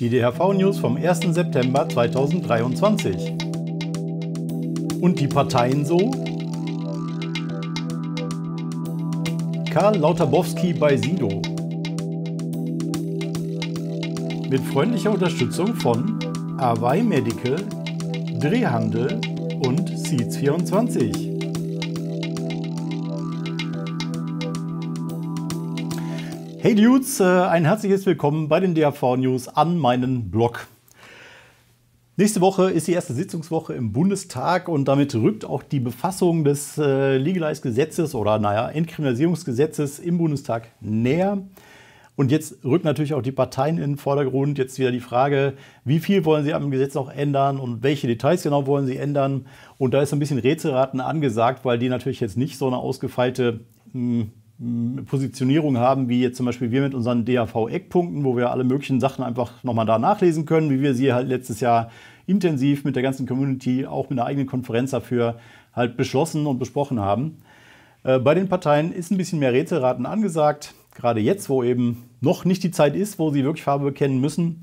Die DHV-News vom 1. September 2023. Und die Parteien so? Karl Lauterbowski bei Sido. Mit freundlicher Unterstützung von Hawaii Medical, Drehhandel und Seeds24. Hey Dudes, äh, ein herzliches Willkommen bei den DAV News an meinen Blog. Nächste Woche ist die erste Sitzungswoche im Bundestag und damit rückt auch die Befassung des äh, Legalize-Gesetzes oder naja, Entkriminalisierungsgesetzes im Bundestag näher. Und jetzt rückt natürlich auch die Parteien in den Vordergrund. Jetzt wieder die Frage, wie viel wollen sie am Gesetz noch ändern und welche Details genau wollen sie ändern. Und da ist ein bisschen Rätselraten angesagt, weil die natürlich jetzt nicht so eine ausgefeilte mh, hm, Mhm. Positionierung haben, wie jetzt zum Beispiel wir mit unseren DAV-Eckpunkten, wo wir alle möglichen Sachen einfach nochmal da nachlesen können, wie wir sie halt letztes Jahr intensiv mit der ganzen Community, auch mit einer eigenen Konferenz dafür halt beschlossen und besprochen haben. Äh, bei den Parteien ist ein bisschen mehr Rätselraten angesagt, gerade jetzt, wo eben noch nicht die Zeit ist, wo sie wirklich Farbe bekennen müssen.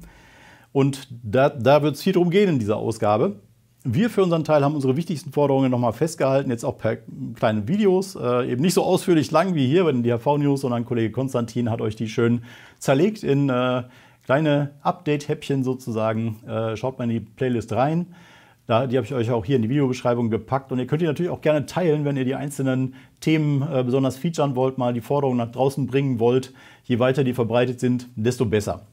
Und da, da wird es viel drum gehen in dieser Ausgabe. Wir für unseren Teil haben unsere wichtigsten Forderungen nochmal festgehalten, jetzt auch per kleinen Videos, äh, eben nicht so ausführlich lang wie hier bei den DHV-News, sondern Kollege Konstantin hat euch die schön zerlegt in äh, kleine Update-Häppchen sozusagen. Äh, schaut mal in die Playlist rein. Da, die habe ich euch auch hier in die Videobeschreibung gepackt. Und ihr könnt die natürlich auch gerne teilen, wenn ihr die einzelnen Themen äh, besonders featuren wollt, mal die Forderungen nach draußen bringen wollt. Je weiter die verbreitet sind, desto besser.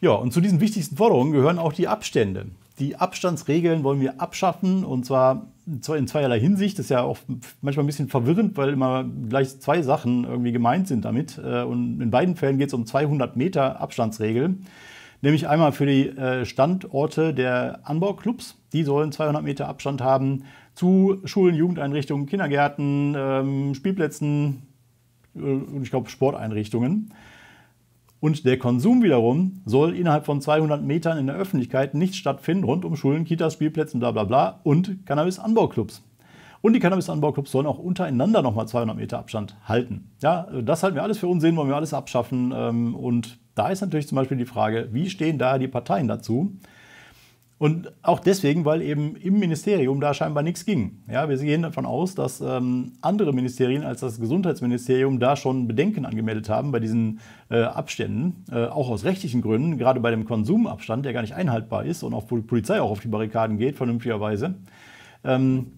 Ja, und zu diesen wichtigsten Forderungen gehören auch die Abstände die Abstandsregeln wollen wir abschaffen und zwar in zweierlei Hinsicht. Das ist ja auch manchmal ein bisschen verwirrend, weil immer gleich zwei Sachen irgendwie gemeint sind damit. Äh, und in beiden Fällen geht es um 200 Meter Abstandsregel. Nämlich einmal für die äh, Standorte der Anbauclubs. Die sollen 200 Meter Abstand haben zu Schulen, Jugendeinrichtungen, Kindergärten, ähm, Spielplätzen äh, und ich glaube Sporteinrichtungen. Und der Konsum wiederum soll innerhalb von 200 Metern in der Öffentlichkeit nicht stattfinden, rund um Schulen, Kitas, Spielplätzen, bla bla bla und Cannabis-Anbauclubs. Und die Cannabis-Anbauclubs sollen auch untereinander nochmal 200 Meter Abstand halten. Ja, das halten wir alles für Unsinn, wollen wir alles abschaffen. Ähm, und da ist natürlich zum Beispiel die Frage, wie stehen da die Parteien dazu? Und auch deswegen, weil eben im Ministerium da scheinbar nichts ging. Ja, wir gehen davon aus, dass ähm, andere Ministerien als das Gesundheitsministerium da schon Bedenken angemeldet haben bei diesen äh, Abständen, äh, auch aus rechtlichen Gründen, gerade bei dem Konsumabstand, der gar nicht einhaltbar ist und auch die Polizei auch auf die Barrikaden geht, vernünftigerweise. Ähm,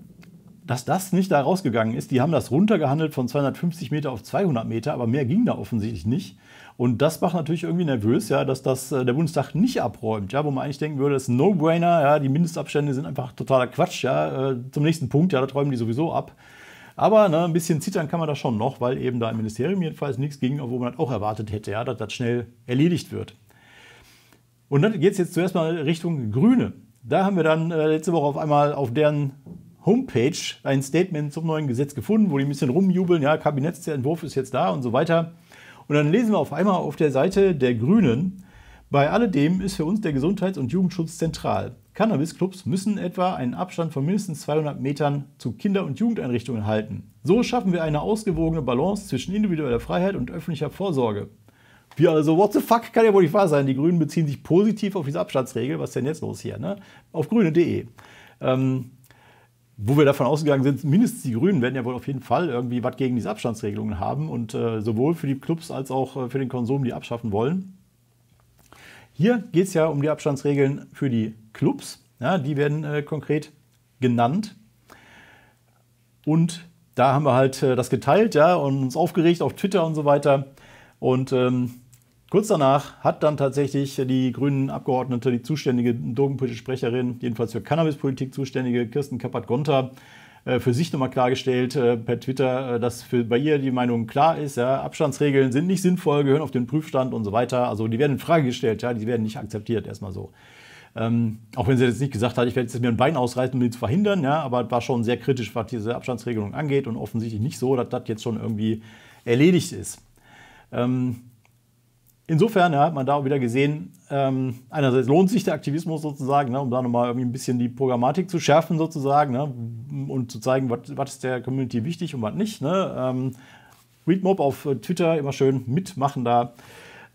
dass das nicht da rausgegangen ist. Die haben das runtergehandelt von 250 Meter auf 200 Meter, aber mehr ging da offensichtlich nicht. Und das macht natürlich irgendwie nervös, ja, dass das äh, der Bundestag nicht abräumt, ja, wo man eigentlich denken würde, das ist ein No-Brainer, ja, die Mindestabstände sind einfach totaler Quatsch, ja, äh, zum nächsten Punkt, ja, da träumen die sowieso ab. Aber ne, ein bisschen zittern kann man da schon noch, weil eben da im Ministerium jedenfalls nichts ging, obwohl man das auch erwartet hätte, ja, dass das schnell erledigt wird. Und dann geht es jetzt zuerst mal Richtung Grüne. Da haben wir dann äh, letzte Woche auf einmal auf deren Homepage ein Statement zum neuen Gesetz gefunden, wo die ein bisschen rumjubeln, ja, Kabinettsentwurf ist jetzt da und so weiter. Und dann lesen wir auf einmal auf der Seite der Grünen, bei alledem ist für uns der Gesundheits- und Jugendschutz zentral. Cannabis-Clubs müssen etwa einen Abstand von mindestens 200 Metern zu Kinder- und Jugendeinrichtungen halten. So schaffen wir eine ausgewogene Balance zwischen individueller Freiheit und öffentlicher Vorsorge. Wie also, what the fuck, kann ja wohl nicht wahr sein. Die Grünen beziehen sich positiv auf diese Abstandsregel. Was ist denn jetzt los hier? Ne? Auf grüne.de. Ähm, wo wir davon ausgegangen sind, mindestens die Grünen werden ja wohl auf jeden Fall irgendwie was gegen diese Abstandsregelungen haben und äh, sowohl für die Clubs als auch äh, für den Konsum die abschaffen wollen. Hier geht es ja um die Abstandsregeln für die Clubs. Ja, die werden äh, konkret genannt. Und da haben wir halt äh, das geteilt ja, und uns aufgeregt auf Twitter und so weiter. Und ähm, Kurz danach hat dann tatsächlich die grünen Abgeordnete, die zuständige drogenpolitische Sprecherin, jedenfalls für Cannabispolitik zuständige Kirsten Kappert-Gonter, äh, für sich nochmal klargestellt äh, per Twitter, äh, dass für, bei ihr die Meinung klar ist, ja, Abstandsregeln sind nicht sinnvoll, gehören auf den Prüfstand und so weiter. Also die werden in Frage gestellt, ja, die werden nicht akzeptiert, erstmal so. Ähm, auch wenn sie jetzt nicht gesagt hat, ich werde jetzt mir ein Bein ausreißen, um die zu verhindern, ja, aber war schon sehr kritisch, was diese Abstandsregelung angeht und offensichtlich nicht so, dass das jetzt schon irgendwie erledigt ist. Ähm, insofern ja, hat man da auch wieder gesehen, ähm, einerseits lohnt sich der Aktivismus sozusagen, ne, um da nochmal irgendwie ein bisschen die Programmatik zu schärfen sozusagen ne, und zu zeigen, was ist der Community wichtig und was nicht. Ne. Ähm, Readmob auf äh, Twitter immer schön mitmachen da.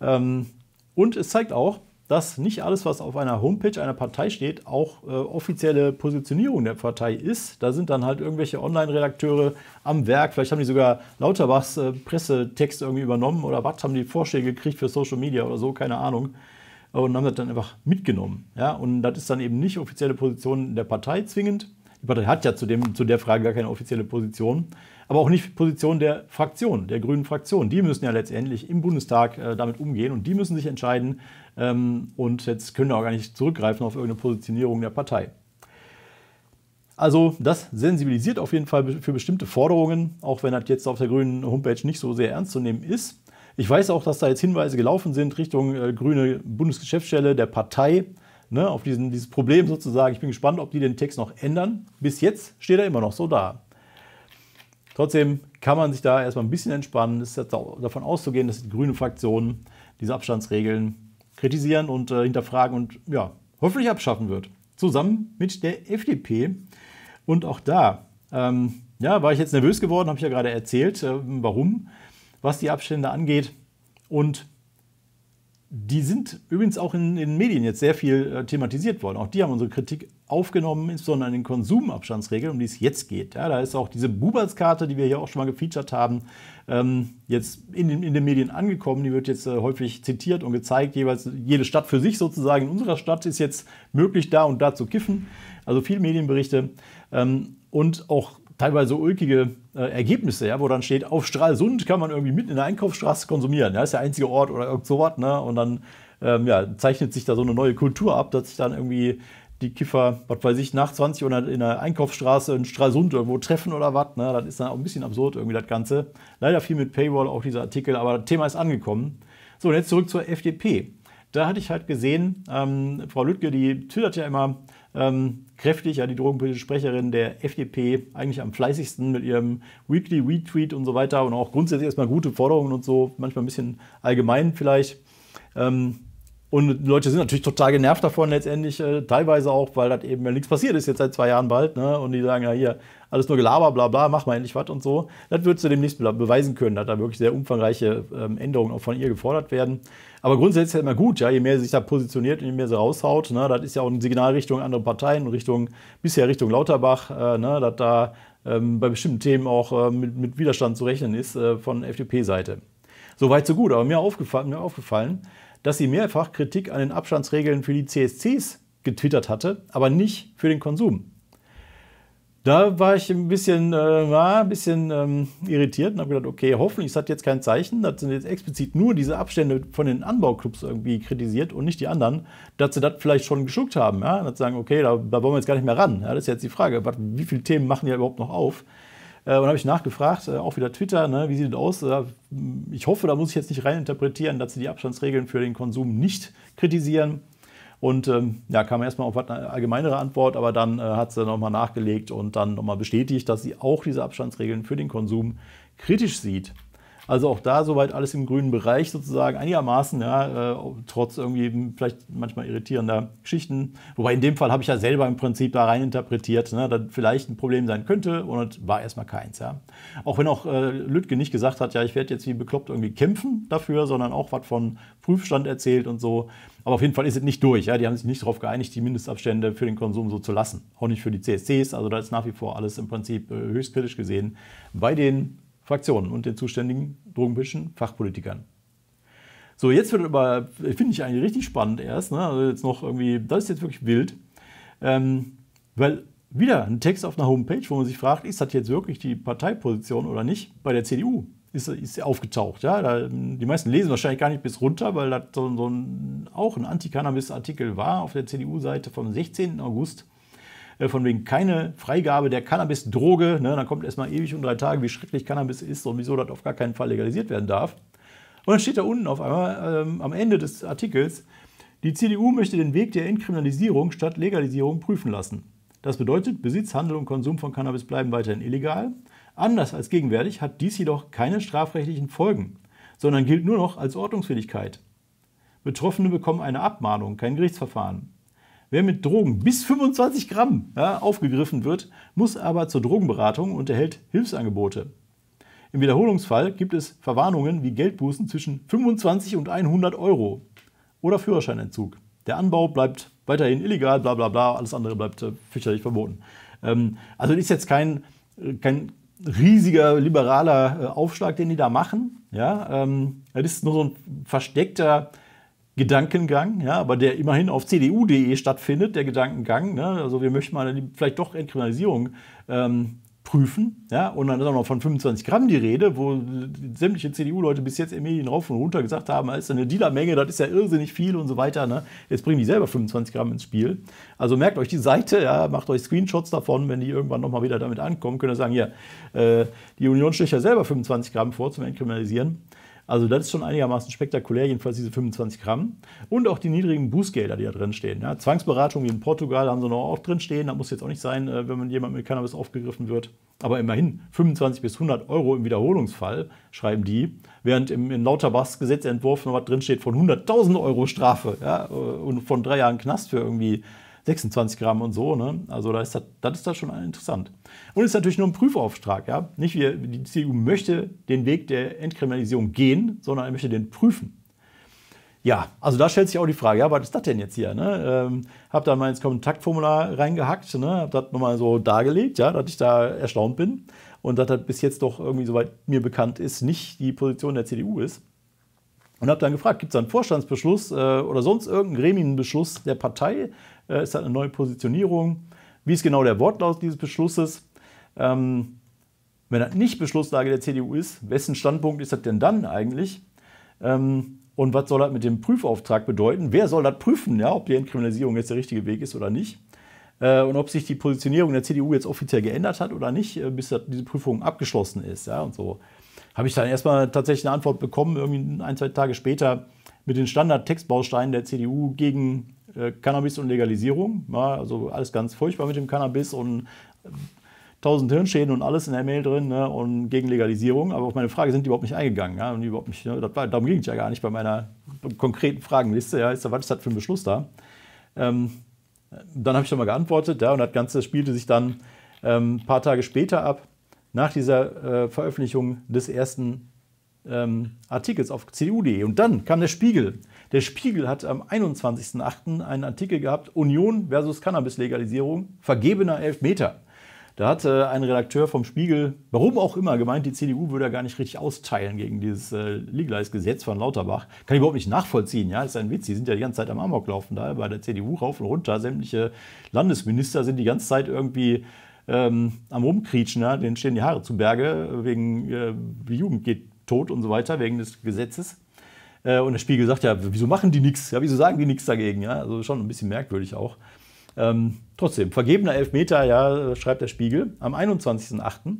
Ähm, und es zeigt auch, dass nicht alles, was auf einer Homepage einer Partei steht, auch äh, offizielle Positionierung der Partei ist. Da sind dann halt irgendwelche Online-Redakteure am Werk. Vielleicht haben die sogar Lauterbachs äh, Pressetext irgendwie übernommen oder was, haben die Vorschläge gekriegt für Social Media oder so, keine Ahnung. Und haben das dann einfach mitgenommen. Ja? Und das ist dann eben nicht offizielle Position der Partei zwingend. Die Partei hat ja zu, dem, zu der Frage gar keine offizielle Position, aber auch nicht Position der Fraktion, der grünen Fraktion. Die müssen ja letztendlich im Bundestag äh, damit umgehen und die müssen sich entscheiden, ähm, und jetzt können wir auch gar nicht zurückgreifen auf irgendeine Positionierung der Partei. Also das sensibilisiert auf jeden Fall für bestimmte Forderungen, auch wenn das jetzt auf der grünen Homepage nicht so sehr ernst zu nehmen ist. Ich weiß auch, dass da jetzt Hinweise gelaufen sind Richtung äh, grüne Bundesgeschäftsstelle der Partei, ne, auf diesen, dieses Problem sozusagen. Ich bin gespannt, ob die den Text noch ändern. Bis jetzt steht er immer noch so da. Trotzdem kann man sich da erstmal ein bisschen entspannen. Es ist davon auszugehen, dass die grüne Fraktion diese Abstandsregeln kritisieren und äh, hinterfragen und ja, hoffentlich abschaffen wird. Zusammen mit der FDP. Und auch da, ähm, ja, war ich jetzt nervös geworden, habe ich ja gerade erzählt, äh, warum, was die Abstände angeht. Und die sind übrigens auch in den Medien jetzt sehr viel äh, thematisiert worden. Auch die haben unsere Kritik aufgenommen, insbesondere in den Konsumabstandsregeln, um die es jetzt geht. Ja, da ist auch diese Buberts-Karte, die wir hier auch schon mal gefeatured haben, ähm, jetzt in den, in den, Medien angekommen. Die wird jetzt äh, häufig zitiert und gezeigt, jeweils jede Stadt für sich sozusagen. In unserer Stadt ist jetzt möglich, da und da zu kiffen. Also viele Medienberichte ähm, und auch teilweise ulkige äh, Ergebnisse, ja, wo dann steht, auf Stralsund kann man irgendwie mitten in der Einkaufsstraße konsumieren. Ja, ist der einzige Ort oder irgend sowas. Ne? Und dann ähm, ja, zeichnet sich da so eine neue Kultur ab, dass sich dann irgendwie die Kiffer, was weiß ich, nach 20 Uhr in der Einkaufsstraße in Stralsund irgendwo treffen oder was. Ne? Das ist dann auch ein bisschen absurd irgendwie das Ganze. Leider viel mit Paywall auch dieser Artikel, aber das Thema ist angekommen. So, und jetzt zurück zur FDP. Da hatte ich halt gesehen, ähm, Frau Lüttke, die twittert ja immer ähm, kräftig, ja die drogenpolitische Sprecherin der FDP, eigentlich am fleißigsten mit ihrem Weekly Retweet und so weiter und auch grundsätzlich erstmal gute Forderungen und so, manchmal ein bisschen allgemein vielleicht. Ähm, und Leute sind natürlich total genervt davon letztendlich, äh, teilweise auch, weil das eben ja nichts passiert ist jetzt seit zwei Jahren bald. Ne? Und die sagen, ja hier, alles nur Gelaber, bla bla, mach mal endlich was und so. Das wird zu demnächst beweisen können, dass da wirklich sehr umfangreiche ähm, Änderungen auch von ihr gefordert werden. Aber grundsätzlich ist ja immer gut, ja, je mehr sie sich da positioniert und je mehr sie raushaut, ne, das ist ja auch ein Signal Richtung andere Parteien, Richtung, bisher Richtung Lauterbach, äh, ne, dass da ähm, bei bestimmten Themen auch äh, mit, mit, Widerstand zu rechnen ist äh, von FDP-Seite. Soweit so gut, aber mir aufgefallen, mir aufgefallen dass sie mehrfach Kritik an den Abstandsregeln für die CSCs getwittert hatte, aber nicht für den Konsum. Da war ich ein bisschen, äh, ein bisschen ähm, irritiert und habe gedacht, okay, hoffentlich ist das jetzt kein Zeichen. Das sind jetzt explizit nur diese Abstände von den Anbauclubs irgendwie kritisiert und nicht die anderen, dass sie das vielleicht schon geschluckt haben. Ja? Dass sie sagen, okay, da, da wollen wir jetzt gar nicht mehr ran. Ja, das ist jetzt die Frage, wie viele Themen machen die überhaupt noch auf? Äh, und habe ich nachgefragt, äh, auch wieder Twitter, ne, wie sieht das aus? ich hoffe, da muss ich jetzt nicht reininterpretieren, dass sie die Abstandsregeln für den Konsum nicht kritisieren. Und ähm, ja, kam erstmal auf eine allgemeinere Antwort, aber dann äh, hat sie nochmal nachgelegt und dann nochmal bestätigt, dass sie auch diese Abstandsregeln für den Konsum kritisch sieht. Also auch da soweit alles im grünen Bereich sozusagen einigermaßen, ja, äh, trotz irgendwie vielleicht manchmal irritierender Geschichten. Wobei in dem Fall habe ich ja selber im Prinzip da rein interpretiert, ne, dass vielleicht ein Problem sein könnte und war erstmal keins. Ja. Auch wenn auch äh, Lüttke nicht gesagt hat, ja, ich werde jetzt wie bekloppt irgendwie kämpfen dafür, sondern auch was von Prüfstand erzählt und so. Aber auf jeden Fall ist es nicht durch. Ja. Die haben sich nicht darauf geeinigt, die Mindestabstände für den Konsum so zu lassen. Auch nicht für die CSCs. Also da ist nach wie vor alles im Prinzip äh, höchst kritisch gesehen bei den Fraktionen und den zuständigen drogenpolitischen Fachpolitikern. So, jetzt wird aber, finde ich eigentlich richtig spannend erst, ne? also jetzt noch irgendwie, das ist jetzt wirklich wild, ähm, weil wieder ein Text auf einer Homepage, wo man sich fragt, ist das jetzt wirklich die Parteiposition oder nicht? Bei der CDU ist, ist aufgetaucht. Ja? Da, die meisten lesen wahrscheinlich gar nicht bis runter, weil das so, so ein, auch ein Anti-Cannabis-Artikel war auf der CDU-Seite vom 16. August äh, von wegen keine Freigabe der Cannabis-Droge. Ne? Dann kommt erstmal ewig und drei Tage, wie schrecklich Cannabis ist und wieso das auf gar keinen Fall legalisiert werden darf. Und dann steht da unten auf einmal ähm, am Ende des Artikels, die CDU möchte den Weg der Entkriminalisierung statt Legalisierung prüfen lassen. Das bedeutet, Besitz, Handel und Konsum von Cannabis bleiben weiterhin illegal. Anders als gegenwärtig hat dies jedoch keine strafrechtlichen Folgen, sondern gilt nur noch als Ordnungswidrigkeit. Betroffene bekommen eine Abmahnung, kein Gerichtsverfahren. Wer mit Drogen bis 25 Gramm ja, aufgegriffen wird, muss aber zur Drogenberatung und erhält Hilfsangebote. Im Wiederholungsfall gibt es Verwarnungen wie Geldbußen zwischen 25 und 100 Euro oder Führerscheinentzug. Der Anbau bleibt weiterhin illegal, bla bla bla, alles andere bleibt äh, fürchterlich verboten. Ähm, also das ist jetzt kein, äh, kein riesiger liberaler äh, Aufschlag, den die da machen. Ja, ähm, das ist nur so ein versteckter Gedankengang, ja, aber der immerhin auf cdu.de stattfindet, der Gedankengang. Ne? Also wir möchten mal vielleicht doch Entkriminalisierung ähm, prüfen. Ja? Und dann ist auch noch von 25 Gramm die Rede, wo sämtliche CDU-Leute bis jetzt in Medien rauf und runter gesagt haben, das ist eine Dealermenge, das ist ja irrsinnig viel und so weiter. Ne? Jetzt bringen die selber 25 Gramm ins Spiel. Also merkt euch die Seite, ja? macht euch Screenshots davon, wenn die irgendwann nochmal wieder damit ankommen, könnt ihr sagen, ja, äh, die Union stellt ja selber 25 Gramm vor zum Entkriminalisieren. Also das ist schon einigermaßen spektakulär, jedenfalls diese 25 Gramm. Und auch die niedrigen Bußgelder, die da drin stehen. Ja, Zwangsberatung wie in Portugal haben sie noch auch drin stehen. Da muss jetzt auch nicht sein, äh, wenn man jemand mit Cannabis aufgegriffen wird. Aber immerhin 25 bis 100 Euro im Wiederholungsfall, schreiben die. Während im, in Lauterbachs Gesetzentwurf noch was drin steht von 100.000 Euro Strafe ja, äh, und von drei Jahren Knast für irgendwie 26 Gramm und so. Ne? Also da ist das, das ist da schon interessant. Und es ist natürlich nur ein Prüfauftrag. Ja? Nicht wie die CDU möchte den Weg der Entkriminalisierung gehen, sondern er möchte den prüfen. Ja, also da stellt sich auch die Frage, ja, was ist das denn jetzt hier? Ne? Ähm, hab da mal ins Kontaktformular reingehackt, ne? hab das nochmal so dargelegt, ja, dass ich da erstaunt bin und dass das bis jetzt doch irgendwie, soweit mir bekannt ist, nicht die Position der CDU ist. Und habe dann gefragt, gibt es da einen Vorstandsbeschluss äh, oder sonst irgendeinen Gremienbeschluss der Partei, äh, es hat eine neue Positionierung. Wie ist genau der Wortlaut dieses Beschlusses? Ähm, wenn das nicht Beschlusslage der CDU ist, wessen Standpunkt ist das denn dann eigentlich? Ähm, und was soll das mit dem Prüfauftrag bedeuten? Wer soll das prüfen, ja, ob die Entkriminalisierung jetzt der richtige Weg ist oder nicht? Äh, und ob sich die Positionierung der CDU jetzt offiziell geändert hat oder nicht, äh, bis das, diese Prüfung abgeschlossen ist. Ja, und so habe ich dann erstmal tatsächlich eine Antwort bekommen, irgendwie ein, zwei Tage später mit den Standard-Textbausteinen der CDU gegen äh, Cannabis und Legalisierung. Ja, also alles ganz furchtbar mit dem Cannabis und äh, tausend Hirnschäden und alles in der Mail drin ne, und gegen Legalisierung. Aber auf meine Frage sind die überhaupt nicht eingegangen. Ja, und die überhaupt nicht, ne, das war, darum ging es ja gar nicht bei meiner konkreten Fragenliste. Ja, ist da, was ist das für ein Beschluss da? Ähm, dann habe ich schon mal geantwortet ja, und das Ganze spielte sich dann ähm, ein paar Tage später ab, nach dieser äh, Veröffentlichung des ersten ähm, Artikels auf cdu.de. Und dann kam der Spiegel der Spiegel hat am 21.08. einen Artikel gehabt, Union versus Cannabis-Legalisierung, vergebener Elfmeter. Da hat äh, ein Redakteur vom Spiegel, warum auch immer, gemeint, die CDU würde gar nicht richtig austeilen gegen dieses äh, Legalize-Gesetz von Lauterbach. Kann ich überhaupt nicht nachvollziehen, ja, das ist ein Witz. Die sind ja die ganze Zeit am Amok laufen da, bei der CDU rauf und runter. Sämtliche Landesminister sind die ganze Zeit irgendwie ähm, am Rumkrietschen, ja? denen stehen die Haare zu Berge, wegen äh, die Jugend geht tot und so weiter, wegen des Gesetzes. Äh, und der Spiegel sagt ja, wieso machen die nichts? Ja, wieso sagen die nichts dagegen? Ja, also schon ein bisschen merkwürdig auch. Ähm, trotzdem, vergebener Elfmeter, ja, schreibt der Spiegel, am 21.08.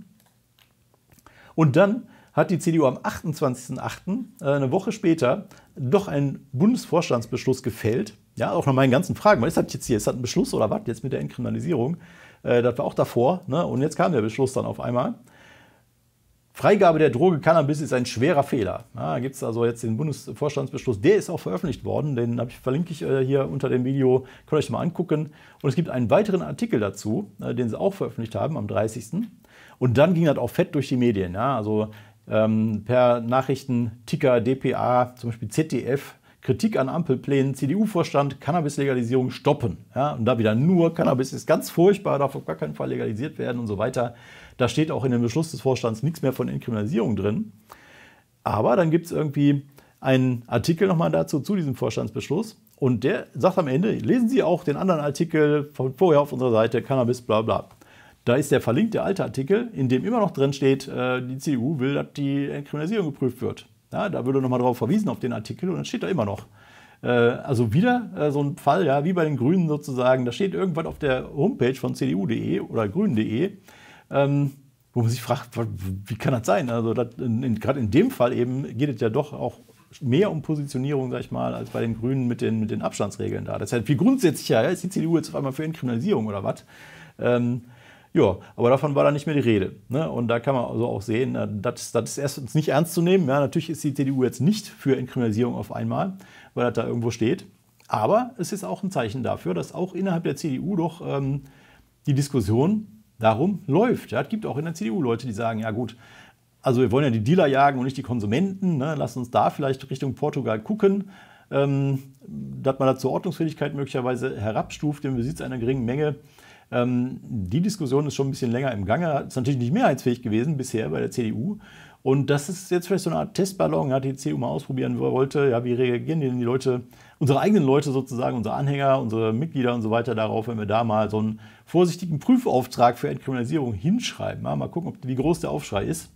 Und dann hat die CDU am 28.08., äh, eine Woche später, doch einen Bundesvorstandsbeschluss gefällt. Ja, auch nach meinen ganzen Fragen. Was ist das jetzt hier? Ist das ein Beschluss oder was jetzt mit der Entkriminalisierung? Äh, das war auch davor. Ne? Und jetzt kam der Beschluss dann auf einmal. Freigabe der Droge Cannabis ist ein schwerer Fehler. Da gibt es also jetzt den Bundesvorstandsbeschluss, der ist auch veröffentlicht worden, den ich, verlinke ich äh, hier unter dem Video, könnt ihr euch mal angucken. Und es gibt einen weiteren Artikel dazu, äh, den sie auch veröffentlicht haben am 30. Und dann ging das auch fett durch die Medien. Ja, also ähm, per Nachrichtenticker, DPA, zum Beispiel ZDF, Kritik an Ampelplänen, CDU-Vorstand, Cannabis-Legalisierung stoppen. Ja, und da wieder nur, Cannabis ist ganz furchtbar, darf auf gar keinen Fall legalisiert werden und so weiter. Da steht auch in dem Beschluss des Vorstands nichts mehr von Inkriminalisierung drin. Aber dann gibt es irgendwie einen Artikel nochmal dazu, zu diesem Vorstandsbeschluss. Und der sagt am Ende, lesen Sie auch den anderen Artikel von vorher auf unserer Seite, Cannabis, bla bla. Da ist der verlinkte alte Artikel, in dem immer noch drin steht, äh, die CDU will, dass die Inkriminalisierung geprüft wird. Ja, da würde nochmal darauf verwiesen auf den Artikel und dann steht da immer noch. Äh, also wieder äh, so ein Fall, ja, wie bei den Grünen sozusagen. Da steht irgendwas auf der Homepage von cdu.de oder grünen.de, ähm, wo man sich fragt, wie kann das sein? Also gerade in dem Fall eben geht es ja doch auch mehr um Positionierung, sag ich mal, als bei den Grünen mit den, mit den Abstandsregeln da. Das ist halt viel grundsätzlicher. Ja? Ist die CDU jetzt auf einmal für Entkriminalisierung oder was? Ähm, ja, aber davon war da nicht mehr die Rede. Ne? Und da kann man also auch sehen, das, das ist erstens nicht ernst zu nehmen. Ja, natürlich ist die CDU jetzt nicht für Entkriminalisierung auf einmal, weil das da irgendwo steht. Aber es ist auch ein Zeichen dafür, dass auch innerhalb der CDU doch ähm, die Diskussion darum läuft. Ja, es gibt auch in der CDU Leute, die sagen, ja gut, also wir wollen ja die Dealer jagen und nicht die Konsumenten. Ne? Lass uns da vielleicht Richtung Portugal gucken, ähm, dass man da zur Ordnungsfähigkeit möglicherweise herabstuft, den Besitz einer geringen Menge ähm, die Diskussion ist schon ein bisschen länger im Gange, ist natürlich nicht mehrheitsfähig gewesen bisher bei der CDU. Und das ist jetzt vielleicht so eine Art Testballon, ja, die CDU mal ausprobieren wollte. Ja, wie reagieren denn die Leute, unsere eigenen Leute sozusagen, unsere Anhänger, unsere Mitglieder und so weiter darauf, wenn wir da mal so einen vorsichtigen Prüfauftrag für Entkriminalisierung hinschreiben? Ja, mal gucken, ob, wie groß der Aufschrei ist.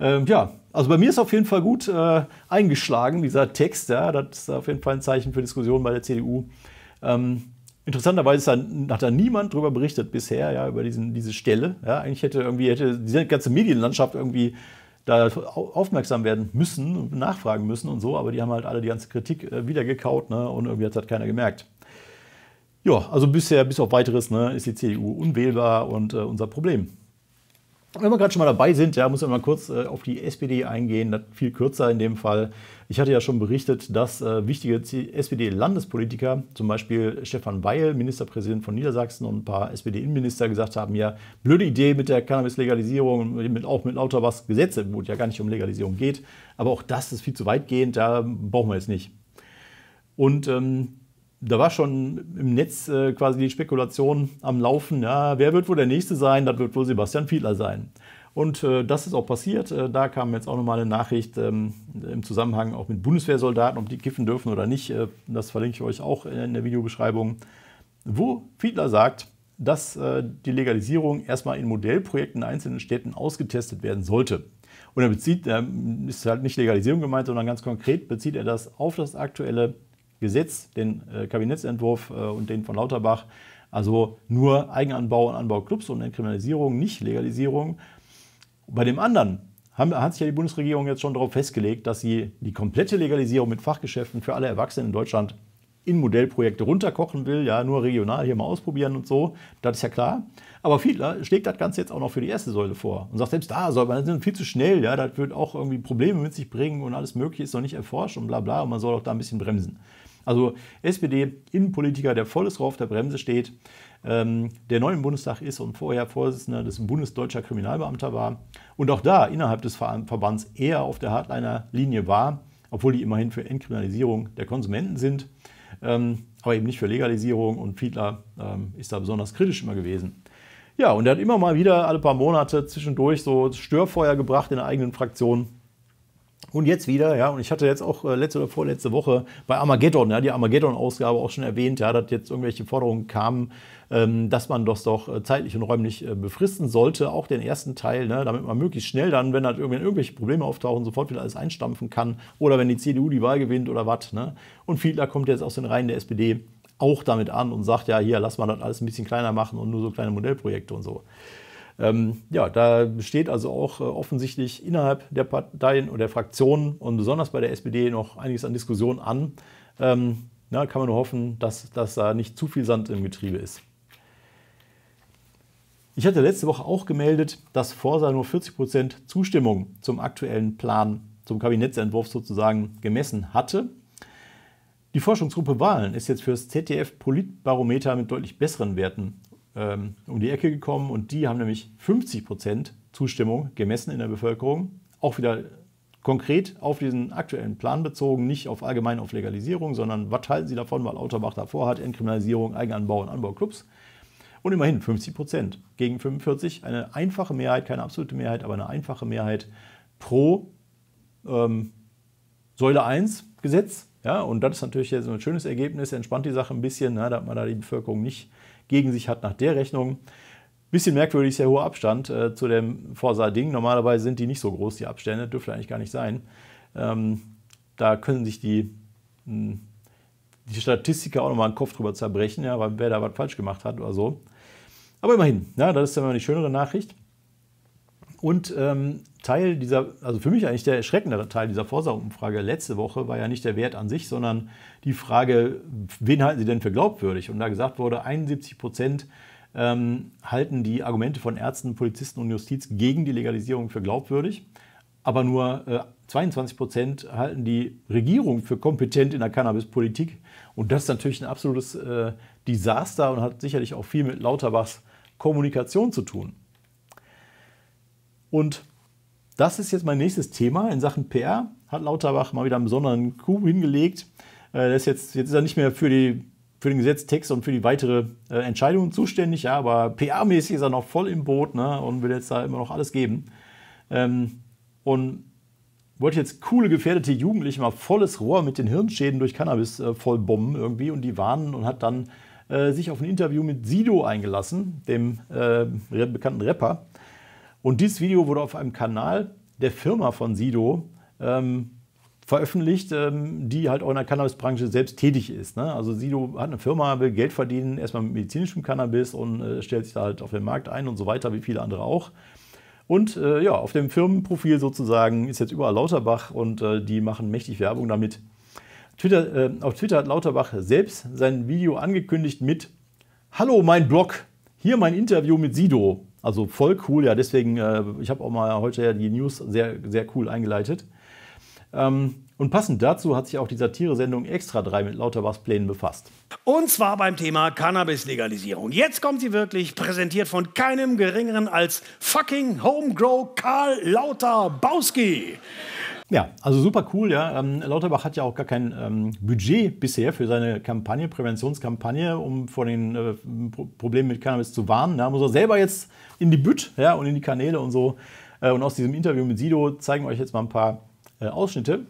Ähm, ja, also bei mir ist auf jeden Fall gut äh, eingeschlagen, dieser Text. Ja, das ist auf jeden Fall ein Zeichen für Diskussionen bei der CDU. Ähm, Interessanterweise hat da niemand drüber berichtet bisher, ja, über diesen, diese Stelle. Ja, eigentlich hätte irgendwie hätte diese ganze Medienlandschaft irgendwie da aufmerksam werden müssen und nachfragen müssen und so, aber die haben halt alle die ganze Kritik äh, wiedergekaut ne, und irgendwie hat es halt keiner gemerkt. Ja, also bisher, bis auf weiteres, ne, ist die CDU unwählbar und äh, unser Problem. Wenn wir gerade schon mal dabei sind, ja, muss man mal kurz äh, auf die SPD eingehen, das viel kürzer in dem Fall. Ich hatte ja schon berichtet, dass äh, wichtige SPD-Landespolitiker, zum Beispiel Stefan Weil, Ministerpräsident von Niedersachsen und ein paar SPD-Innenminister gesagt haben, ja, blöde Idee mit der Cannabis-Legalisierung, mit, auch mit lauter was Gesetze, wo es ja gar nicht um Legalisierung geht, aber auch das ist viel zu weitgehend, da brauchen wir jetzt nicht. Und ähm, da war schon im Netz äh, quasi die Spekulation am Laufen, ja, wer wird wohl der Nächste sein? Das wird wohl Sebastian Fiedler sein. Und äh, das ist auch passiert. Äh, da kam jetzt auch nochmal eine Nachricht ähm, im Zusammenhang auch mit Bundeswehrsoldaten, ob die kiffen dürfen oder nicht. Äh, das verlinke ich euch auch in der Videobeschreibung, wo Fiedler sagt, dass äh, die Legalisierung erstmal in Modellprojekten in einzelnen Städten ausgetestet werden sollte. Und er bezieht, ähm, ist halt nicht Legalisierung gemeint, sondern ganz konkret bezieht er das auf das aktuelle Gesetz, den äh, Kabinettsentwurf äh, und den von Lauterbach. Also nur Eigenanbau und Anbauclubs und Entkriminalisierung, nicht Legalisierung. Bei dem anderen haben, hat sich ja die Bundesregierung jetzt schon darauf festgelegt, dass sie die komplette Legalisierung mit Fachgeschäften für alle Erwachsenen in Deutschland in Modellprojekte runterkochen will, ja, nur regional hier mal ausprobieren und so, das ist ja klar. Aber Fiedler schlägt das Ganze jetzt auch noch für die erste Säule vor und sagt, selbst da soll man, das ist viel zu schnell, ja, das wird auch irgendwie Probleme mit sich bringen und alles Mögliche ist noch nicht erforscht und bla bla und man soll auch da ein bisschen bremsen. Also SPD-Innenpolitiker, der volles auf der Bremse steht, ähm, der neu im Bundestag ist und vorher Vorsitzender des Bundesdeutscher Kriminalbeamter war und auch da innerhalb des Verbands eher auf der Hardliner-Linie war, obwohl die immerhin für Entkriminalisierung der Konsumenten sind, ähm, aber eben nicht für Legalisierung und Fiedler ähm, ist da besonders kritisch immer gewesen. Ja, und er hat immer mal wieder alle paar Monate zwischendurch so Störfeuer gebracht in der eigenen Fraktion und jetzt wieder, ja, und ich hatte jetzt auch äh, letzte oder vorletzte Woche bei Armageddon, ja, die Armageddon-Ausgabe auch schon erwähnt, ja, dass jetzt irgendwelche Forderungen kamen, ähm, dass man das doch äh, zeitlich und räumlich äh, befristen sollte, auch den ersten Teil, ne, damit man möglichst schnell dann, wenn halt irgendwann irgendwelche Probleme auftauchen, sofort wieder alles einstampfen kann oder wenn die CDU die Wahl gewinnt oder was, ne. Und Fiedler kommt jetzt aus den Reihen der SPD auch damit an und sagt, ja, hier, lass mal das alles ein bisschen kleiner machen und nur so kleine Modellprojekte und so. Ähm, ja, da besteht also auch äh, offensichtlich innerhalb der Parteien oder der Fraktionen und besonders bei der SPD noch einiges an Diskussion an. Ähm, na, kann man nur hoffen, dass, dass da nicht zu viel Sand im Getriebe ist. Ich hatte letzte Woche auch gemeldet, dass Forsa nur 40% Zustimmung zum aktuellen Plan, zum Kabinettsentwurf sozusagen gemessen hatte. Die Forschungsgruppe Wahlen ist jetzt für das ZDF Politbarometer mit deutlich besseren Werten ähm, um die Ecke gekommen und die haben nämlich 50 Prozent Zustimmung gemessen in der Bevölkerung. Auch wieder konkret auf diesen aktuellen Plan bezogen, nicht auf allgemein auf Legalisierung, sondern was halten Sie davon, weil Lauterbach davor hat, Entkriminalisierung, Eigenanbau und Anbauclubs. Und immerhin 50 Prozent gegen 45, eine einfache Mehrheit, keine absolute Mehrheit, aber eine einfache Mehrheit pro ähm, Säule 1 Gesetz. Ja, und das ist natürlich so ein schönes Ergebnis, entspannt die Sache ein bisschen, na, ne, da hat man da die Bevölkerung nicht gegen sich hat nach der Rechnung. Bisschen merkwürdig sehr hoher Abstand äh, zu dem Forsa Ding. Normalerweise sind die nicht so groß, die Abstände, dürfte eigentlich gar nicht sein. Ähm, da können sich die, mh, hm, die Statistiker auch nochmal den Kopf drüber zerbrechen, ja, weil wer da was falsch gemacht hat oder so. Aber immerhin, ja, das ist dann immer die schönere Nachricht. Und ähm, Teil dieser, also für mich eigentlich der erschreckendere Teil dieser Vorsaumfrage letzte Woche war ja nicht der Wert an sich, sondern die Frage, wen halten Sie denn für glaubwürdig? Und da gesagt wurde, 71 Prozent ähm, halten die Argumente von Ärzten, Polizisten und Justiz gegen die Legalisierung für glaubwürdig, aber nur äh, 22 Prozent halten die Regierung für kompetent in der Cannabispolitik. Und das ist natürlich ein absolutes äh, Desaster und hat sicherlich auch viel mit Lauterbachs Kommunikation zu tun. Und das ist jetzt mein nächstes Thema in Sachen PR. Hat Lauterbach mal wieder einen besonderen Coup hingelegt. Äh, ist jetzt, jetzt ist er nicht mehr für, die, für den Gesetztext und für die weitere äh, Entscheidung zuständig, ja, aber PR-mäßig ist er noch voll im Boot ne, und will jetzt da immer noch alles geben. Ähm, und wollte jetzt coole, gefährdete Jugendliche mal volles Rohr mit den Hirnschäden durch Cannabis äh, vollbomben irgendwie und die warnen und hat dann äh, sich auf ein Interview mit Sido eingelassen, dem äh, bekannten Rapper. Und dieses Video wurde auf einem Kanal der Firma von Sido ähm, veröffentlicht, ähm, die halt auch in der Cannabisbranche selbst tätig ist. Ne? Also Sido hat eine Firma, will Geld verdienen, erstmal mit medizinischem Cannabis und äh, stellt sich da halt auf den Markt ein und so weiter, wie viele andere auch. Und äh, ja, auf dem Firmenprofil sozusagen ist jetzt überall Lauterbach und äh, die machen mächtig Werbung damit. Twitter, äh, auf Twitter hat Lauterbach selbst sein Video angekündigt mit Hallo mein Blog, hier mein Interview mit Sido. Also voll cool, ja, deswegen, äh, ich habe auch mal heute ja die News sehr, sehr cool eingeleitet. Ähm, und passend dazu hat sich auch die Satire-Sendung Extra 3 mit Lauterbachs Plänen befasst. Und zwar beim Thema Cannabis-Legalisierung. Jetzt kommt sie wirklich, präsentiert von keinem Geringeren als fucking Homegrow Karl Lauterbauski. Ja, also super cool, ja. Ähm, Lauterbach hat ja auch gar kein ähm, Budget bisher für seine Kampagne, Präventionskampagne, um vor den äh, Pro Problemen mit Cannabis zu warnen. Ja. Muss er selber jetzt in die Bütt ja, und in die Kanäle und so. Äh, und aus diesem Interview mit Sido zeigen wir euch jetzt mal ein paar äh, Ausschnitte.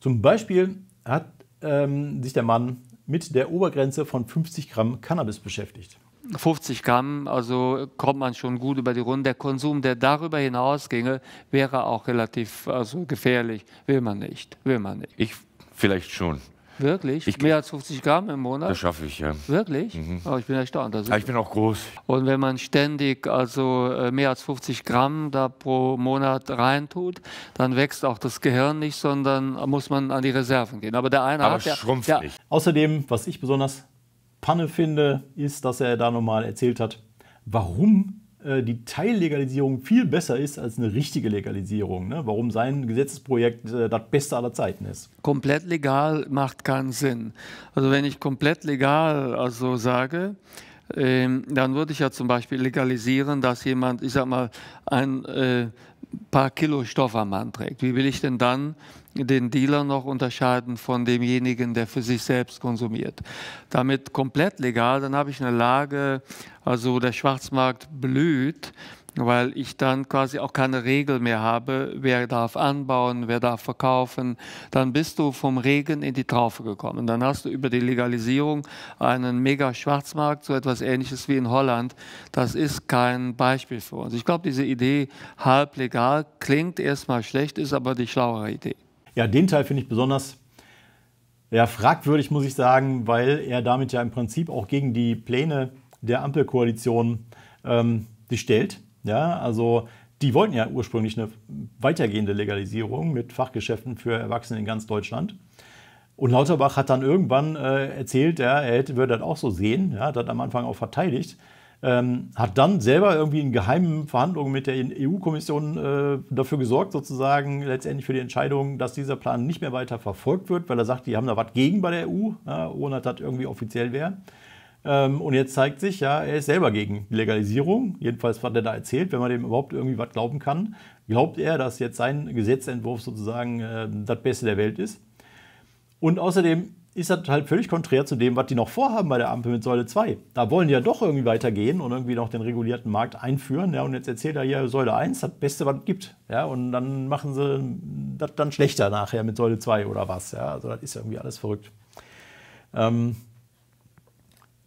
Zum Beispiel hat ähm, sich der Mann mit der Obergrenze von 50 Gramm Cannabis beschäftigt. 50 Gramm, also kommt man schon gut über die Runde. Der Konsum, der darüber hinaus ginge, wäre auch relativ also gefährlich. Will man nicht, will man nicht. Ich vielleicht schon. Wirklich? Ich, Mehr als 50 Gramm im Monat? Das schaffe ich, ja. Wirklich? Mhm. Oh, ich bin erstaunt. Also ah, ich bin auch groß. Und wenn man ständig also äh, mehr als 50 Gramm da pro Monat reintut, dann wächst auch das Gehirn nicht, sondern muss man an die Reserven gehen. Aber der eine Aber hat ja, schrumpft ja. nicht. Außerdem, was ich besonders Panne finde, ist, dass er da nochmal erzählt hat, warum äh, die Teillegalisierung viel besser ist als eine richtige Legalisierung. Ne? Warum sein Gesetzesprojekt äh, das Beste aller Zeiten ist. Komplett legal macht keinen Sinn. Also wenn ich komplett legal also sage, ähm, dann würde ich ja zum Beispiel legalisieren, dass jemand, ich sag mal, ein äh, paar Kilo Stoff am Mann trägt. Wie will ich denn dann den Dealer noch unterscheiden von demjenigen, der für sich selbst konsumiert. Damit komplett legal, dann habe ich eine Lage, also der Schwarzmarkt blüht, weil ich dann quasi auch keine Regel mehr habe, wer darf anbauen, wer darf verkaufen. Dann bist du vom Regen in die Traufe gekommen. Dann hast du über die Legalisierung einen Mega-Schwarzmarkt, so etwas Ähnliches wie in Holland. Das ist kein Beispiel für uns. Ich glaube, diese Idee halb legal klingt erstmal schlecht, ist aber die schlauere Idee. Ja, den Teil finde ich besonders ja, fragwürdig, muss ich sagen, weil er damit ja im Prinzip auch gegen die Pläne der Ampelkoalition ähm, sich stellt. Ja, also die wollten ja ursprünglich eine weitergehende Legalisierung mit Fachgeschäften für Erwachsene in ganz Deutschland. Und Lauterbach hat dann irgendwann äh, erzählt, ja, er hätte, würde das auch so sehen, ja, hat das am Anfang auch verteidigt ähm, hat dann selber irgendwie in geheimen Verhandlungen mit der EU-Kommission äh, dafür gesorgt, sozusagen letztendlich für die Entscheidung, dass dieser Plan nicht mehr weiter verfolgt wird, weil er sagt, die haben da was gegen bei der EU, ja, ohne dass das irgendwie offiziell wäre. Ähm, und jetzt zeigt sich, ja, er ist selber gegen die Legalisierung. Jedenfalls, was er da erzählt, wenn man dem überhaupt irgendwie was glauben kann, glaubt er, dass jetzt sein Gesetzentwurf sozusagen äh, das Beste der Welt ist. Und außerdem ist das halt völlig konträr zu dem, was die noch vorhaben bei der Ampel mit Säule 2. Da wollen die ja doch irgendwie weitergehen und irgendwie noch den regulierten Markt einführen. Ja, und jetzt erzählt er hier Säule 1, das Beste, was es gibt. Ja, und dann machen sie das dann schlechter nachher mit Säule 2 oder was. Ja, also das ist irgendwie alles verrückt. Ähm,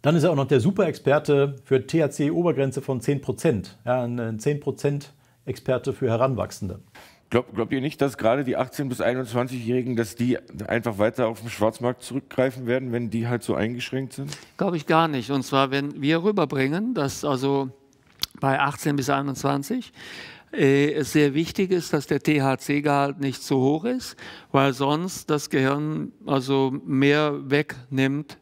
dann ist er auch noch der Superexperte für THC-Obergrenze von 10%. Ja, ein 10%-Experte für Heranwachsende. Glaub, glaubt ihr nicht, dass gerade die 18- bis 21-Jährigen, dass die einfach weiter auf den Schwarzmarkt zurückgreifen werden, wenn die halt so eingeschränkt sind? Glaube ich gar nicht. Und zwar, wenn wir rüberbringen, dass also bei 18 bis 21 äh, es sehr wichtig ist, dass der THC-Gehalt nicht zu hoch ist, weil sonst das Gehirn also mehr wegnimmt,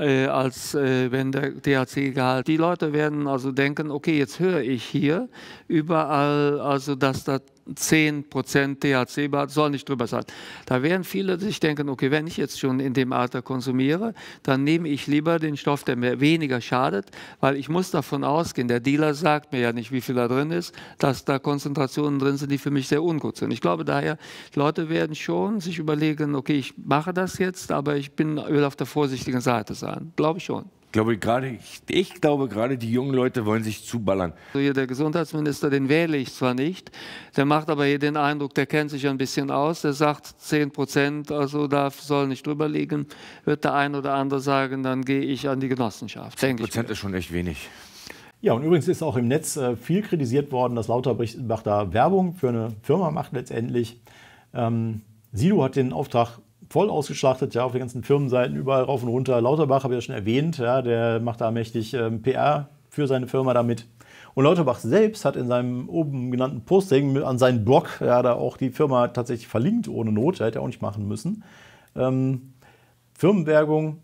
äh, als äh, wenn der THC-Gehalt. Die Leute werden also denken, okay, jetzt höre ich hier überall, also dass da 10% THC soll nicht drüber sein. Da werden viele sich denken, okay, wenn ich jetzt schon in dem Alter konsumiere, dann nehme ich lieber den Stoff, der mir weniger schadet, weil ich muss davon ausgehen, der Dealer sagt mir ja nicht, wie viel da drin ist, dass da Konzentrationen drin sind, die für mich sehr ungut sind. Ich glaube daher, Leute werden schon sich überlegen, okay, ich mache das jetzt, aber ich bin, will auf der vorsichtigen Seite sein. Glaube ich schon glaube gerade, ich, ich, glaube gerade, die jungen Leute wollen sich zuballern. Also hier der Gesundheitsminister, den wähle ich zwar nicht, der macht aber hier den Eindruck, der kennt sich ein bisschen aus, der sagt 10 Prozent, also da soll nicht drüber liegen, wird der ein oder andere sagen, dann gehe ich an die Genossenschaft. 10 Prozent ist schon echt wenig. Ja, und übrigens ist auch im Netz äh, viel kritisiert worden, dass Lauterbach da Werbung für eine Firma macht letztendlich. Ähm, Sido hat den Auftrag voll ausgeschlachtet, ja, auf den ganzen Firmenseiten, überall rauf und runter. Lauterbach habe ich ja schon erwähnt, ja, der macht da mächtig ähm, PR für seine Firma damit. Und Lauterbach selbst hat in seinem oben genannten Posting an seinen Blog, ja, da auch die Firma tatsächlich verlinkt, ohne Not, hätte er auch nicht machen müssen. Ähm, Firmenwerbung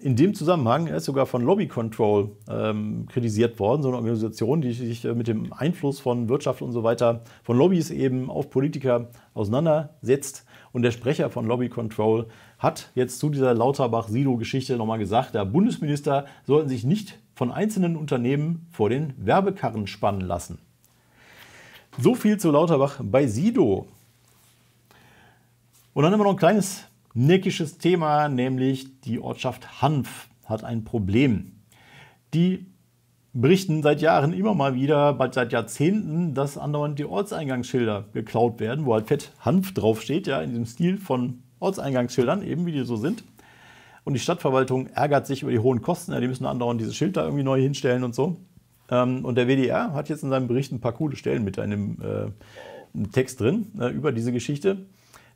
in dem Zusammenhang ist sogar von Lobby Control ähm, kritisiert worden, so eine Organisation, die sich äh, mit dem Einfluss von Wirtschaft und so weiter, von Lobbys eben auf Politiker auseinandersetzt. Und der Sprecher von Lobby Control hat jetzt zu dieser Lauterbach-Sido-Geschichte nochmal gesagt, der Bundesminister sollten sich nicht von einzelnen Unternehmen vor den Werbekarren spannen lassen. So viel zu Lauterbach bei Sido. Und dann haben wir noch ein kleines neckisches Thema, nämlich die Ortschaft Hanf hat ein Problem. Die berichten seit Jahren immer mal wieder, bald seit Jahrzehnten, dass andauernd die Ortseingangsschilder geklaut werden, wo halt fett Hanf draufsteht, ja, in diesem Stil von Ortseingangsschildern, eben wie die so sind. Und die Stadtverwaltung ärgert sich über die hohen Kosten, ja, die müssen andauernd diese Schilder irgendwie neu hinstellen und so. Ähm, und der WDR hat jetzt in seinem Bericht ein paar coole Stellen mit einem, äh, einem Text drin äh, über diese Geschichte.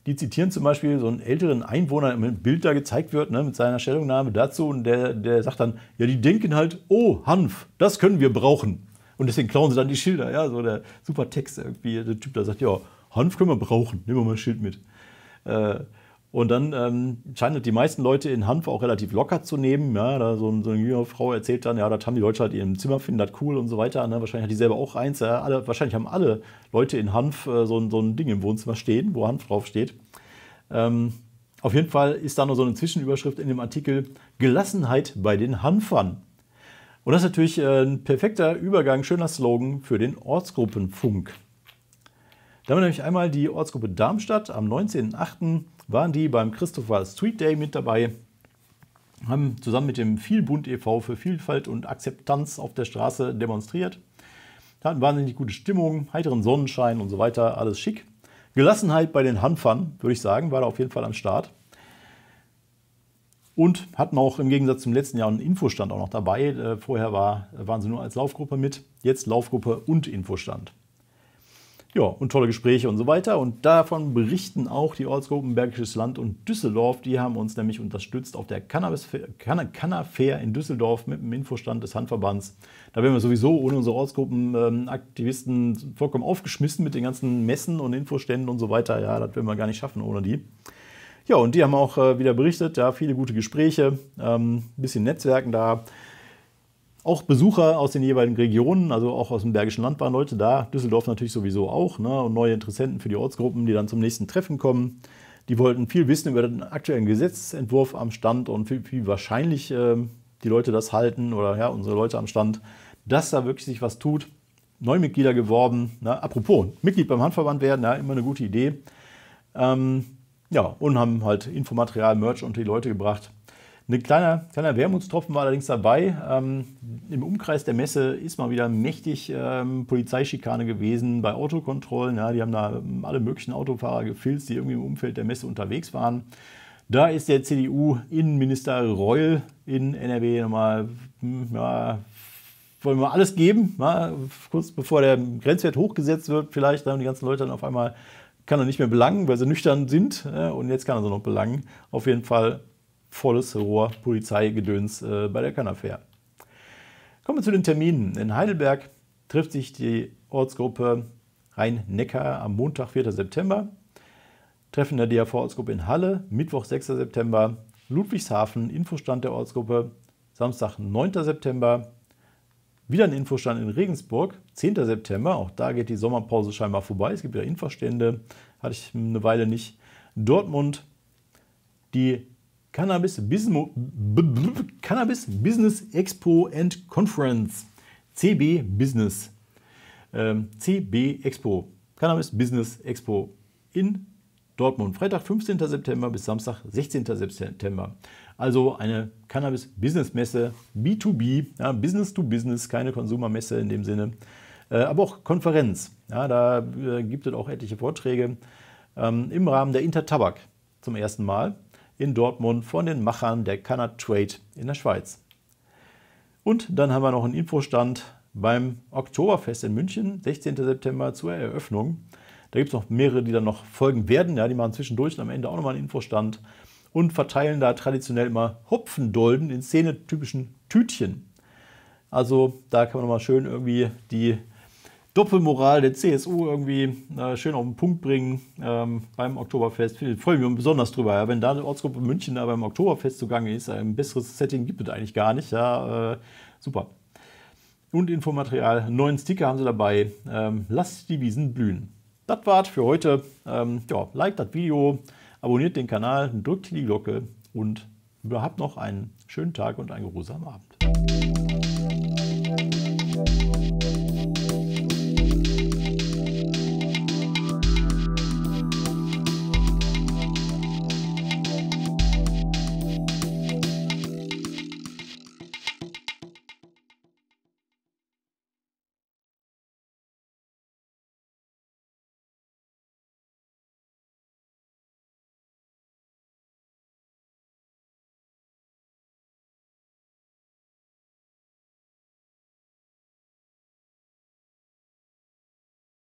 Die zitieren zum Beispiel so einen älteren Einwohner, ein Bild da gezeigt wird, ne, mit seiner Stellungnahme dazu. Und der, der sagt dann, ja, die denken halt, oh, Hanf, das können wir brauchen. Und deswegen klauen sie dann die Schilder. Ja, so der super Text irgendwie. Der Typ da sagt, ja, Hanf können wir brauchen, nehmen wir mal ein Schild mit. Äh, und dann ähm, scheinen die meisten Leute in Hanf auch relativ locker zu nehmen. Ja, da so, so eine junge Frau erzählt dann, ja, das haben die Leute halt in ihrem Zimmer, finden das cool und so weiter. Und ne? wahrscheinlich hat die selber auch eins. Ja, alle, wahrscheinlich haben alle Leute in Hanf äh, so, so, ein Ding im Wohnzimmer stehen, wo Hanf draufsteht. Ähm, auf jeden Fall ist da noch so eine Zwischenüberschrift in dem Artikel Gelassenheit bei den Hanfern. Und das ist natürlich äh, ein perfekter Übergang, schöner Slogan für den Ortsgruppenfunk. Damit habe ich einmal die Ortsgruppe Darmstadt am 19.08 waren die beim Christopher Street Day mit dabei, haben zusammen mit dem Vielbund e.V. für Vielfalt und Akzeptanz auf der Straße demonstriert. Hatten wahnsinnig gute Stimmung, heiteren Sonnenschein und so weiter, alles schick. Gelassenheit bei den Hanfern, würde ich sagen, war da auf jeden Fall am Start. Und hatten auch im Gegensatz zum letzten Jahr einen Infostand auch noch dabei. Äh, vorher war, waren sie nur als Laufgruppe mit, jetzt Laufgruppe und Infostand. Ja, und tolle Gespräche und so weiter. Und davon berichten auch die Ortsgruppen Bergisches Land und Düsseldorf. Die haben uns nämlich unterstützt auf der Cannabis Fair in Düsseldorf mit dem Infostand des Handverbands. Da wären wir sowieso ohne unsere Ortsgruppenaktivisten ähm, vollkommen aufgeschmissen mit den ganzen Messen und Infoständen und so weiter. Ja, das würden wir gar nicht schaffen ohne die. Ja, und die haben auch äh, wieder berichtet, ja, viele gute Gespräche, ein ähm, bisschen Netzwerken da. Auch Besucher aus den jeweiligen Regionen, also auch aus dem Bergischen Land waren Leute da, Düsseldorf natürlich sowieso auch, ne? und neue Interessenten für die Ortsgruppen, die dann zum nächsten Treffen kommen. Die wollten viel wissen über den aktuellen Gesetzentwurf am Stand und wie, wie wahrscheinlich äh, die Leute das halten oder ja, unsere Leute am Stand, dass da wirklich sich was tut. Neumitglieder geworben. Ne? Apropos, Mitglied beim Handverband werden, ja, immer eine gute Idee. Ähm, ja, und haben halt Infomaterial, Merch unter die Leute gebracht. Ein kleiner, kleiner Wermutstropfen war allerdings dabei. Ähm, Im Umkreis der Messe ist mal wieder mächtig ähm, Polizeischikane gewesen bei Autokontrollen. Ja, die haben da ähm, alle möglichen Autofahrer gefilzt, die irgendwie im Umfeld der Messe unterwegs waren. Da ist der CDU-Innenminister Reul in NRW nochmal, hm, ja, wollen wir alles geben, ja, kurz bevor der Grenzwert hochgesetzt wird. Vielleicht haben die ganzen Leute dann auf einmal, kann er nicht mehr belangen, weil sie nüchtern sind. und jetzt kann er sie noch belangen. Auf jeden Fall volles Rohr Polizeigedöns äh, bei der Cannafair. Kommen wir zu den Terminen. In Heidelberg trifft sich die Ortsgruppe Rhein-Neckar am Montag, 4. September. Treffen der DAV-Ortsgruppe in Halle, Mittwoch, 6. September. Ludwigshafen, Infostand der Ortsgruppe, Samstag, 9. September. Wieder ein Infostand in Regensburg, 10. September. Auch da geht die Sommerpause scheinbar vorbei. Es gibt wieder Infostände, hatte ich eine Weile nicht. Dortmund, die Cannabis, Bismo, B B B Cannabis Business Expo and Conference, CB Business, ähm, CB Expo, Cannabis Business Expo in Dortmund. Freitag, 15. September bis Samstag, 16. September. Also eine Cannabis-Business-Messe, B2B, ja, Business to Business, keine Konsumermesse in dem Sinne, äh, aber auch Konferenz. Ja, da äh, gibt es auch etliche Vorträge ähm, im Rahmen der Intertabak zum ersten Mal in Dortmund von den Machern der Canard Trade in der Schweiz. Und dann haben wir noch einen Infostand beim Oktoberfest in München, 16. September zur Eröffnung. Da gibt es noch mehrere, die dann noch folgen werden. Ja, die machen zwischendurch am Ende auch nochmal einen Infostand und verteilen da traditionell immer Hopfendolden in szenetypischen Tütchen. Also da kann man nochmal schön irgendwie die Doppelmoral der CSU irgendwie äh, schön auf den Punkt bringen ähm, beim Oktoberfest. Ich Freue mich besonders drüber. Ja. Wenn da eine Ortsgruppe München da beim Oktoberfest zugange ist, ein besseres Setting gibt es eigentlich gar nicht. Ja, äh, super. Und Infomaterial, neuen Sticker haben sie dabei. Ähm, lasst die Wiesen blühen. Das war's für heute. Ähm, ja, like das Video, abonniert den Kanal, drückt die Glocke und habt noch einen schönen Tag und einen geruhsamen Abend.